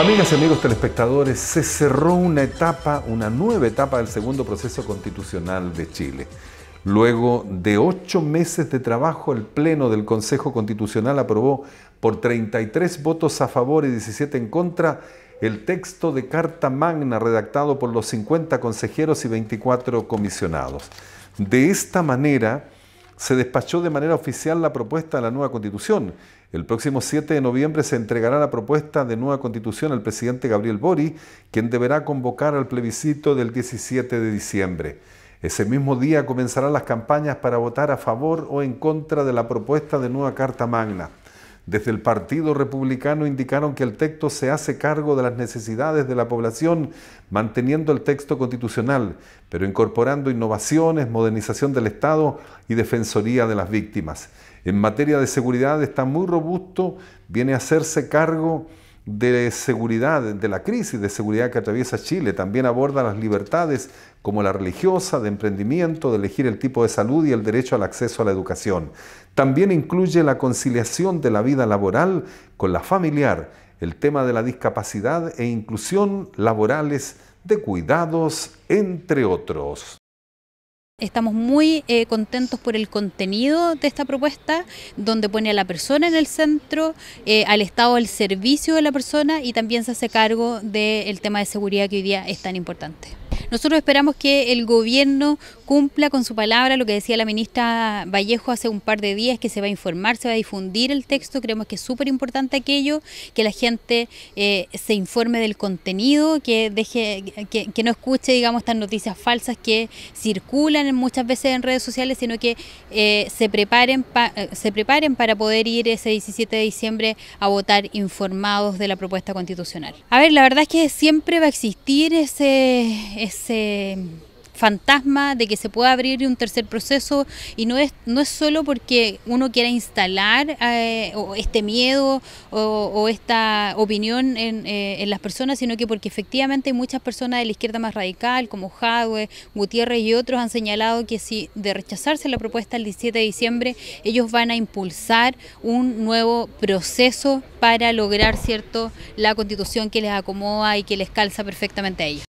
Amigas y amigos telespectadores, se cerró una etapa, una nueva etapa del segundo proceso constitucional de Chile. Luego de ocho meses de trabajo, el Pleno del Consejo Constitucional aprobó por 33 votos a favor y 17 en contra el texto de Carta Magna redactado por los 50 consejeros y 24 comisionados. De esta manera, se despachó de manera oficial la propuesta de la nueva constitución. El próximo 7 de noviembre se entregará la propuesta de nueva constitución al presidente Gabriel Bori, quien deberá convocar al plebiscito del 17 de diciembre. Ese mismo día comenzarán las campañas para votar a favor o en contra de la propuesta de nueva Carta Magna. Desde el Partido Republicano indicaron que el texto se hace cargo de las necesidades de la población, manteniendo el texto constitucional, pero incorporando innovaciones, modernización del Estado y defensoría de las víctimas. En materia de seguridad está muy robusto, viene a hacerse cargo de seguridad, de la crisis de seguridad que atraviesa Chile. También aborda las libertades como la religiosa, de emprendimiento, de elegir el tipo de salud y el derecho al acceso a la educación. También incluye la conciliación de la vida laboral con la familiar, el tema de la discapacidad e inclusión laborales de cuidados, entre otros. Estamos muy eh, contentos por el contenido de esta propuesta, donde pone a la persona en el centro, eh, al Estado al servicio de la persona y también se hace cargo del tema de seguridad que hoy día es tan importante. Nosotros esperamos que el gobierno cumpla con su palabra lo que decía la ministra Vallejo hace un par de días, que se va a informar, se va a difundir el texto. Creemos que es súper importante aquello, que la gente eh, se informe del contenido, que, deje, que, no escuche, digamos, estas noticias falsas que circulan muchas veces en redes sociales, sino que eh, se, preparen eh, se preparen para poder ir ese 17 de diciembre a votar informados de la propuesta constitucional. A ver, la verdad es que siempre va a existir ese... ese fantasma de que se pueda abrir un tercer proceso y no es, no es solo porque uno quiera instalar eh, este miedo o, esta opinión en, eh, en, las personas, sino que porque efectivamente muchas personas de la izquierda más radical, como Jadwe, Gutiérrez y otros, han señalado que si de rechazarse la propuesta el 17 de diciembre, ellos van a impulsar un nuevo proceso para lograr cierto la constitución que les acomoda y que les calza perfectamente a ellos.